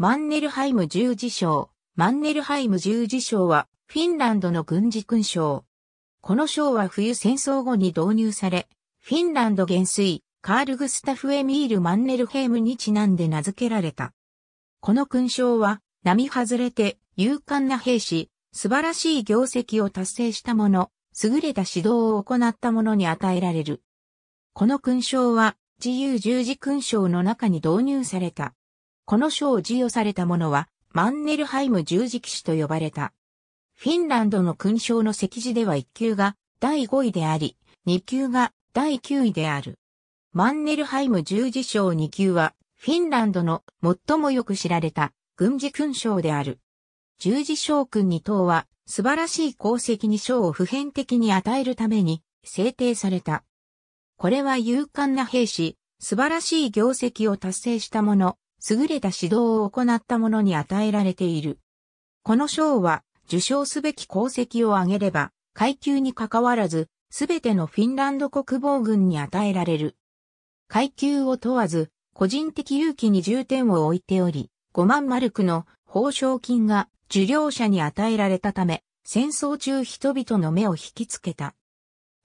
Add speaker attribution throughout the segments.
Speaker 1: マンネルハイム十字章。マンネルハイム十字章は、フィンランドの軍事勲章。この章は冬戦争後に導入され、フィンランド元帥、カール・グスタフ・エミール・マンネルヘイムにちなんで名付けられた。この勲章は、並外れて、勇敢な兵士、素晴らしい業績を達成した者、優れた指導を行った者に与えられる。この勲章は、自由十字勲章の中に導入された。この賞を授与されたものは、マンネルハイム十字騎士と呼ばれた。フィンランドの勲章の席次では1級が第5位であり、2級が第9位である。マンネルハイム十字章2級は、フィンランドの最もよく知られた軍事勲章である。十字章君に等は、素晴らしい功績に章を普遍的に与えるために制定された。これは勇敢な兵士、素晴らしい業績を達成した者、優れた指導を行った者に与えられている。この賞は、受賞すべき功績を挙げれば、階級に関わらず、すべてのフィンランド国防軍に与えられる。階級を問わず、個人的勇気に重点を置いており、5万マルクの報奨金が受領者に与えられたため、戦争中人々の目を引きつけた。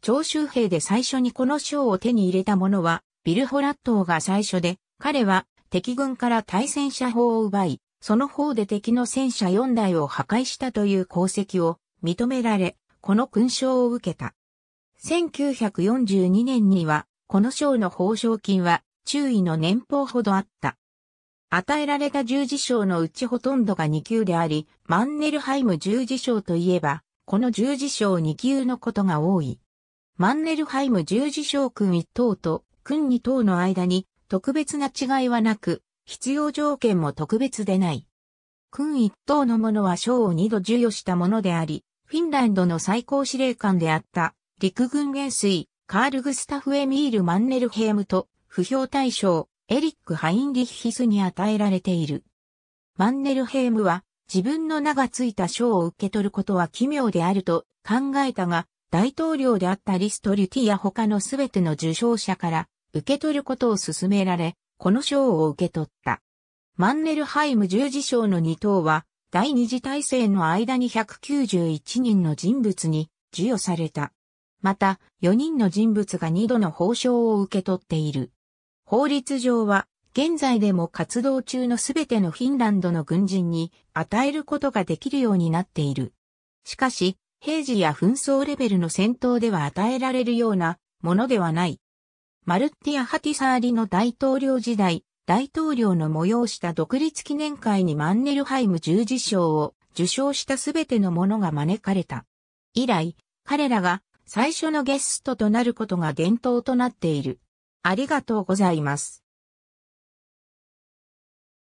Speaker 1: 徴収兵で最初にこの賞を手に入れた者は、ビルホラットーが最初で、彼は敵軍から対戦車砲を奪い、その方で敵の戦車4台を破壊したという功績を認められ、この勲章を受けた。1942年には、この章の報奨金は、中尉の年俸ほどあった。与えられた十字章のうちほとんどが2級であり、マンネルハイム十字章といえば、この十字章2級のことが多い。マンネルハイム十字章君1等と君2等の間に特別な違いはなく、必要条件も特別でない。君一等のものは賞を二度授与したものであり、フィンランドの最高司令官であった陸軍元帥カール・グスタフ・エミール・マンネルヘームと不評対象エリック・ハインリッヒスに与えられている。マンネルヘームは自分の名がついた賞を受け取ることは奇妙であると考えたが、大統領であったリスト・リュティや他のすべての受賞者から受け取ることを勧められ、この賞を受け取った。マンネルハイム十字賞の2等は、第二次大戦の間に191人の人物に授与された。また、4人の人物が2度の報奨を受け取っている。法律上は、現在でも活動中のすべてのフィンランドの軍人に与えることができるようになっている。しかし、平時や紛争レベルの戦闘では与えられるようなものではない。マルッティア・ハティサーリの大統領時代、大統領の催した独立記念会にマンネルハイム十字章を受賞したすべてのものが招かれた。以来、彼らが最初のゲストとなることが伝統となっている。ありがとうございます。